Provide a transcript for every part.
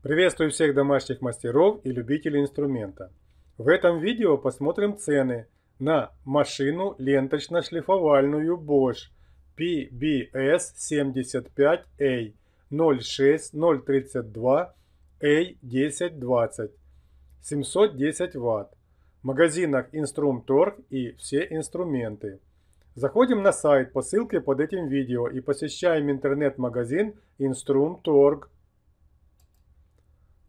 Приветствую всех домашних мастеров и любителей инструмента. В этом видео посмотрим цены на машину ленточно-шлифовальную Bosch PBS75A 06032 A1020 710 Вт в магазинах Инструмторг и все инструменты. Заходим на сайт по ссылке под этим видео и посещаем интернет-магазин Инструмторг.com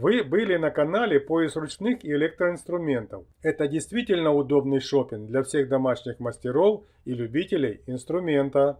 Вы были на канале «Пояс ручных и электроинструментов». Это действительно удобный шопинг для всех домашних мастеров и любителей инструмента.